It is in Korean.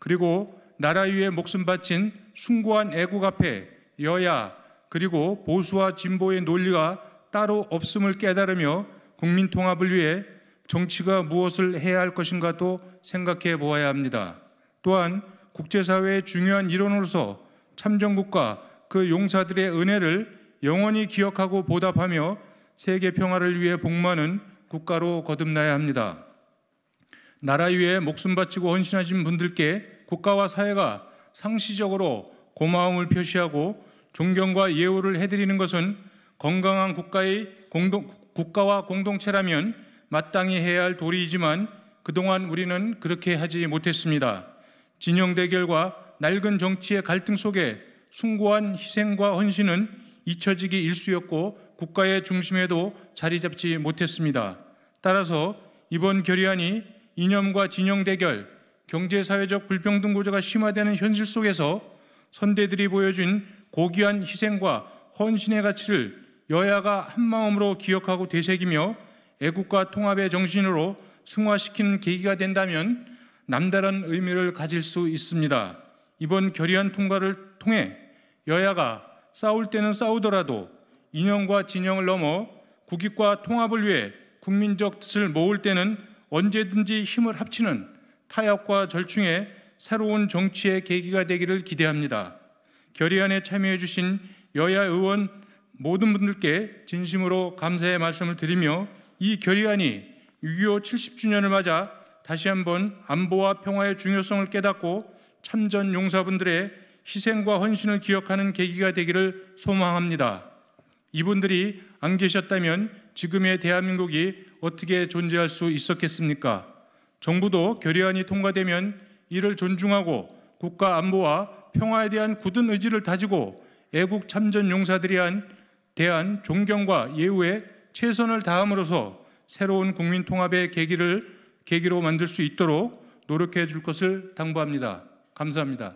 그리고 나라 위에 목숨 바친 숭고한 애국 앞에 여야 그리고 보수와 진보의 논리가 따로 없음을 깨달으며 국민 통합을 위해 정치가 무엇을 해야 할 것인가도 생각해 보아야 합니다. 또한 국제사회의 중요한 일원으로서 참정국과 그 용사들의 은혜를 영원히 기억하고 보답하며 세계 평화를 위해 복무하는 국가로 거듭나야 합니다. 나라 위에 목숨 바치고 헌신하신 분들께 국가와 사회가 상시적으로 고마움을 표시하고 존경과 예우를 해드리는 것은 건강한 국가의 공동, 국가와 공동체라면 마땅히 해야 할 도리이지만 그동안 우리는 그렇게 하지 못했습니다. 진영 대결과 낡은 정치의 갈등 속에 숭고한 희생과 헌신은 잊혀지기 일쑤였고 국가의 중심에도 자리 잡지 못했습니다. 따라서 이번 결의안이 이념과 진영 대결, 경제사회적 불평등 구조가 심화되는 현실 속에서 선대들이 보여준 고귀한 희생과 헌신의 가치를 여야가 한마음으로 기억하고 되새기며 애국과 통합의 정신으로 승화시키는 계기가 된다면 남다른 의미를 가질 수 있습니다. 이번 결의안 통과를 통해 여야가 싸울 때는 싸우더라도 인형과 진영을 넘어 국익과 통합을 위해 국민적 뜻을 모을 때는 언제든지 힘을 합치는 타협과 절충의 새로운 정치의 계기가 되기를 기대합니다. 결의안에 참여해 주신 여야 의원 모든 분들께 진심으로 감사의 말씀을 드리며 이 결의안이 6.25 70주년을 맞아 다시 한번 안보와 평화의 중요성을 깨닫고 참전 용사분들의 희생과 헌신을 기억하는 계기가 되기를 소망합니다. 이분들이 안 계셨다면 지금의 대한민국이 어떻게 존재할 수 있었겠습니까? 정부도 결의안이 통과되면 이를 존중하고 국가 안보와 평화에 대한 굳은 의지를 다지고 애국 참전 용사들이 한 대한 존경과 예우에 최선을 다함으로써 새로운 국민 통합의 계기를 계기로 만들 수 있도록 노력해 줄 것을 당부합니다. 감사합니다.